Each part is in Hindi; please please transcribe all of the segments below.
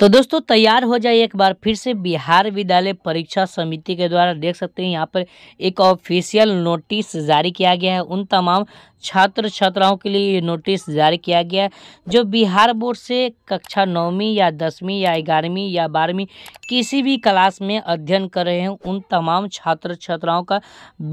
तो दोस्तों तैयार हो जाए एक बार फिर से बिहार विद्यालय परीक्षा समिति के द्वारा देख सकते हैं यहाँ पर एक ऑफिशियल नोटिस जारी किया गया है उन तमाम छात्र छात्राओं के लिए ये नोटिस जारी किया गया है जो बिहार बोर्ड से कक्षा नौवीं या दसवीं या ग्यारहवीं या बारहवीं किसी भी क्लास में अध्ययन कर रहे हैं उन तमाम छात्र छात्राओं का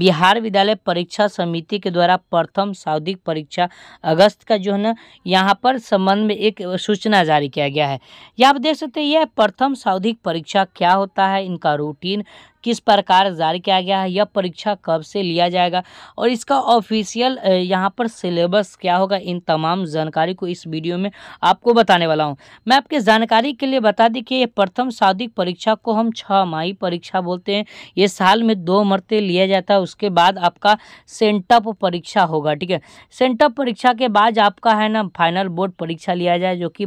बिहार विद्यालय परीक्षा समिति के द्वारा प्रथम सावधिक परीक्षा अगस्त का जो है ना यहाँ पर संबंध में एक सूचना जारी किया गया है यहाँ आप देख सकते हैं यह प्रथम सावधिक परीक्षा क्या होता है इनका रूटीन किस प्रकार जारी किया गया है यह परीक्षा कब से लिया जाएगा और इसका ऑफिशियल यहाँ पर सिलेबस क्या होगा इन तमाम जानकारी को इस वीडियो में आपको बताने वाला हूँ मैं आपके जानकारी के लिए बता दी कि प्रथम शाब्दिक परीक्षा को हम छः माही परीक्षा बोलते हैं ये साल में दो मरते लिया जाता है उसके बाद आपका सेंटअप परीक्षा होगा ठीक है सेंटअप परीक्षा के बाद आपका है ना फाइनल बोर्ड परीक्षा लिया जाए जो कि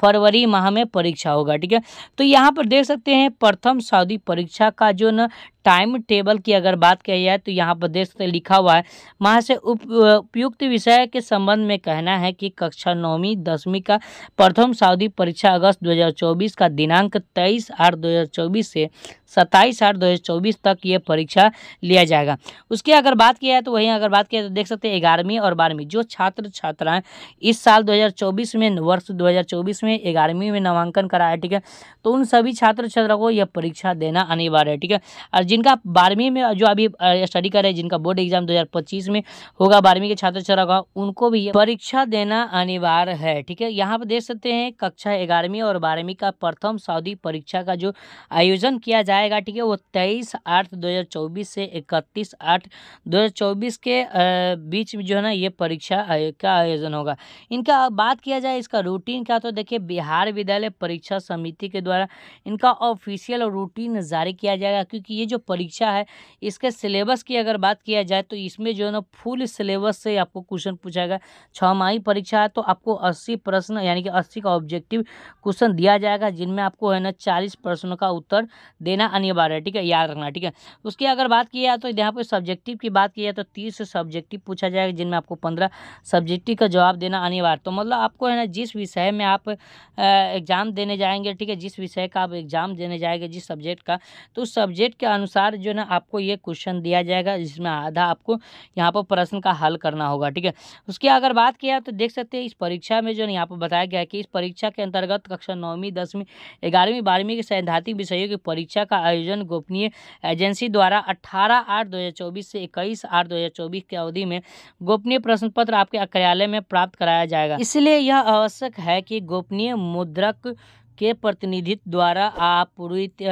फरवरी माह में परीक्षा परीक्षा अच्छा होगा ठीक है तो यहाँ पर देख सकते हैं प्रथम सऊदी परीक्षा का जो न टाइम टेबल की अगर बात कही जाए तो यहाँ पर देख सकते लिखा हुआ है वहाँ से उपयुक्त विषय के संबंध में कहना है कि कक्षा नौवीं दसवीं का प्रथम सऊदी परीक्षा अगस्त 2024 का दिनांक 23 आठ 2024 से 27 आठ 2024 तक ये परीक्षा लिया जाएगा उसके अगर बात किया जाए तो वहीं अगर बात किया तो देख सकते हैं ग्यारहवीं और बारहवीं जो छात्र छात्राएँ इस साल दो में वर्ष दो में ग्यारहवीं में नामांकन करा है ठीक है तो उन सभी छात्र छात्रा को यह परीक्षा देना अनिवार्य है ठीक है और जिनका बारहवीं में जो अभी स्टडी कर रहे हैं जिनका बोर्ड एग्जाम दो में होगा बारहवीं के छात्र छात्रा का उनको भी परीक्षा देना अनिवार्य है ठीक है यहाँ पर देख सकते हैं कक्षा ग्यारहवीं और बारहवीं का प्रथम सावधि परीक्षा का जो आयोजन किया जाएगा ठीक है वो तेईस आठ दो से इकतीस आठ दो के बीच जो है ना ये परीक्षा का आयोजन होगा इनका बात किया जाए इसका रूटीन का तो देखिए बिहार विद्यालय परीक्षा परीक्षा समिति के द्वारा इनका ऑफिशियल रूटीन जारी किया जाएगा क्योंकि ये जो परीक्षा है इसके सिलेबस की अगर बात किया जाए तो इसमें जो है ना फुल सिलेबस से आपको क्वेश्चन पूछाएगा छमाही परीक्षा है तो आपको अस्सी प्रश्न यानी कि अस्सी का ऑब्जेक्टिव क्वेश्चन दिया जाएगा जिनमें आपको है ना चालीस प्रश्नों का उत्तर देना अनिवार्य है ठीक है याद रखना ठीक है उसकी अगर बात की जाए तो यहाँ पर सब्जेक्टिव की बात की जाए तो तीस सब्जेक्टिव पूछा जाएगा जिनमें आपको पंद्रह सब्जेक्टिव का जवाब देना अनिवार्य तो मतलब आपको है ना जिस विषय में आप एग्जाम देने देने जाएंगे ठीक है जिस विषय का आप एग्ज़ाम देने जाएंगे जिस सब्जेक्ट का तो उस सब्जेक्ट के अनुसार जो ना आपको ये क्वेश्चन दिया जाएगा जिसमें आधा आपको यहाँ पर प्रश्न का हल करना होगा ठीक है उसकी अगर बात किया तो देख सकते हैं इस परीक्षा में जो ना यहाँ पर बताया गया है कि इस परीक्षा के अंतर्गत कक्षा नौवीं दसवीं ग्यारहवीं बारहवीं के सैद्धांतिक विषयों की परीक्षा का आयोजन गोपनीय एजेंसी द्वारा अट्ठारह आठ दो से इक्कीस आठ दो की अवधि में गोपनीय प्रश्न पत्र आपके कार्यालय में प्राप्त कराया जाएगा इसलिए यह आवश्यक है कि गोपनीय मुद्रक के प्रतिनिधित्व द्वारा आपूरित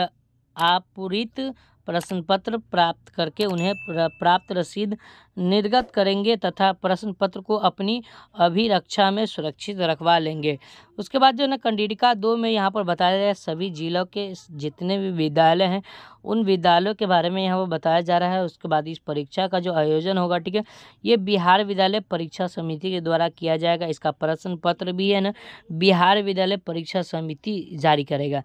आपूरित प्रश्न पत्र प्राप्त करके उन्हें प्राप्त रसीद निर्गत करेंगे तथा प्रश्न पत्र को अपनी अभिरक्षा में सुरक्षित रखवा लेंगे उसके बाद जो है ना कंडीडिका दो में यहाँ पर बताया जाए सभी जिलों के जितने भी विद्यालय हैं उन विद्यालयों के बारे में यहाँ पर बताया जा रहा है उसके बाद इस परीक्षा का जो आयोजन होगा ठीक है ये बिहार विद्यालय परीक्षा समिति के द्वारा किया जाएगा इसका प्रश्न पत्र भी है ना बिहार विद्यालय परीक्षा समिति जारी करेगा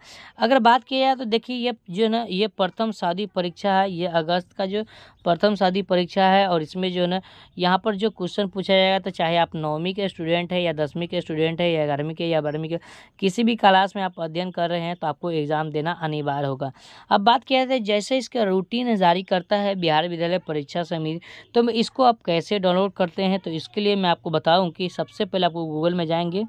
अगर बात किया जाए तो देखिए ये जो है ना ये प्रथम शादी परीक्षा है ये अगस्त का जो प्रथम शादी परीक्षा है और इसमें जो है ना यहाँ पर जो क्वेश्चन पूछा जाएगा तो चाहे आप नौवीं के स्टूडेंट हैं या दसवीं के स्टूडेंट हैं या ग्यारहवीं के या बारहवीं के किसी भी क्लास में आप अध्ययन कर रहे हैं तो आपको एग्ज़ाम देना अनिवार्य होगा अब बात किया जाए जैसे इसका रूटीन जारी करता है बिहार विद्यालय परीक्षा समिति तो इसको आप कैसे डाउनलोड करते हैं तो इसके लिए मैं आपको बताऊँ कि सबसे पहले आपको गूगल में जाएंगे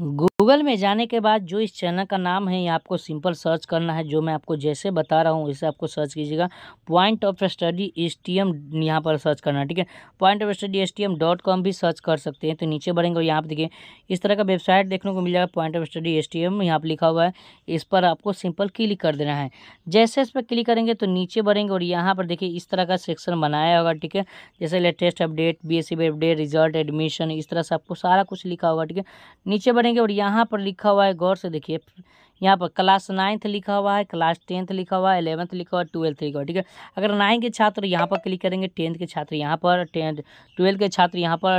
गूगल में जाने के बाद जो इस चैनल का नाम है ये आपको सिंपल सर्च करना है जो मैं आपको जैसे बता रहा हूँ वैसे आपको सर्च कीजिएगा point of study S T M यहाँ पर सर्च करना है ठीक है point of study S T M dot com भी सर्च कर सकते हैं तो नीचे बढ़ेंगे और यहाँ पर देखिए इस तरह का वेबसाइट देखने को मिल जाएगा point of study S T M यहाँ पर लिखा हुआ है इस पर आपको सिंपल क्लिक कर देना है जैसे इस पर क्लिक करेंगे तो नीचे बढ़ेंगे और यहाँ पर देखिए इस तरह का सेक्शन बनाया होगा ठीक है जैसे latest update B S C update result admission इस तरह से आपको सारा कुछ लिखा होगा ठीक है नीचे बढ़ करेंगे और यहाँ पर लिखा हुआ है गौर से देखिए यहाँ पर क्लास नाइन्थ लिखा हुआ है क्लास टेंथ लिखा हुआ है इलेवंथ लिखा हुआ है ट्वेल्थ लिखा हुआ है ठीक है अगर नाइन के छात्र यहाँ पर क्लिक करेंगे टेंथ के छात्र यहाँ पर टेंथ ट्वेल्थ के छात्र यहाँ पर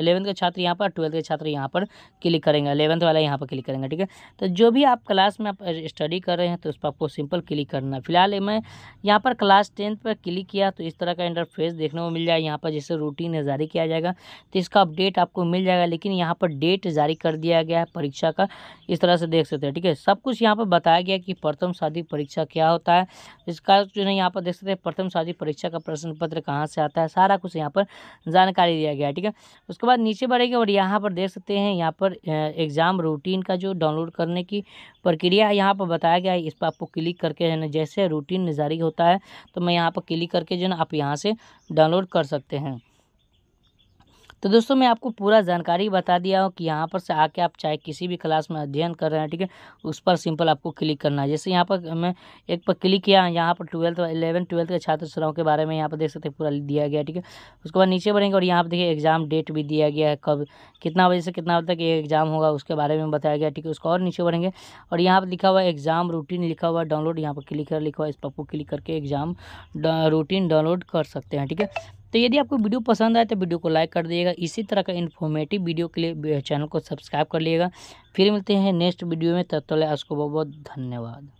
इलेवंथ के छात्र यहाँ पर ट्वेल्थ के छात्र यहाँ पर क्लिक करेंगे अलेवंथ वाला यहाँ पर क्लिक करेंगे ठीक है तो जो भी आप क्लास में आप स्टडी कर रहे हैं तो उस पर आपको सिंपल क्लिक करना है फिलहाल मैं यहाँ पर क्लास टेंथ पर क्लिक किया तो इस तरह का इंटरफेस देखने को मिल जाए यहाँ पर जैसे रूटीन जारी किया जाएगा तो इसका अपडेट आपको मिल जाएगा लेकिन यहाँ पर डेट जारी कर दिया गया है परीक्षा का इस तरह से देख सकते हैं ठीक है सब कुछ यहाँ पर बताया गया कि प्रथम शादी परीक्षा क्या होता है इसका जो है यहाँ पर देख सकते हैं प्रथम शादी परीक्षा का प्रश्न पत्र कहाँ से आता है सारा कुछ यहाँ पर जानकारी दिया गया है ठीक है उसके बाद नीचे बढ़ेगा और यहाँ पर देख सकते हैं यहाँ पर एग्ज़ाम रूटीन का जो डाउनलोड करने की प्रक्रिया यहाँ पर बताया गया है इस पर आपको क्लिक करके है ना जैसे रूटीन जारी होता है तो मैं यहाँ पर क्लिक करके जो है ना आप यहाँ से डाउनलोड कर सकते हैं तो दोस्तों मैं आपको पूरा जानकारी बता दिया हूँ कि यहाँ पर से आके आप चाहे किसी भी क्लास में अध्ययन कर रहे हैं ठीक है उस पर सिंपल आपको क्लिक करना है जैसे यहाँ पर मैं एक पर क्लिक किया यहाँ पर ट्वेल्थ इलेवन ट्वेल्थ के छात्र छात्राओं के बारे में यहाँ पर देख सकते हैं पूरा दिया गया ठीक है उसके बाद नीचे बढ़ेंगे और यहाँ पर देखिए एग्जाम डेट भी दिया गया है कब कितना बजे से कितना बजे तक ये एग्जाम होगा उसके बारे में बताया गया ठीक है उसको और नीचे बढ़ेंगे और यहाँ पर लिखा हुआ एग्जाम रूटीन लिखा हुआ डाउनलोड यहाँ पर क्लिक कर लिखा हुआ इस पर आपको क्लिक करके एग्जाम रूटीन डाउनलोड कर सकते हैं ठीक है तो यदि आपको वीडियो पसंद आए तो वीडियो को लाइक कर दिएगा इसी तरह का इन्फॉर्मेटिव वीडियो के लिए चैनल को सब्सक्राइब कर लिएगा फिर मिलते हैं नेक्स्ट वीडियो में तब तक आपको बहुत बहुत धन्यवाद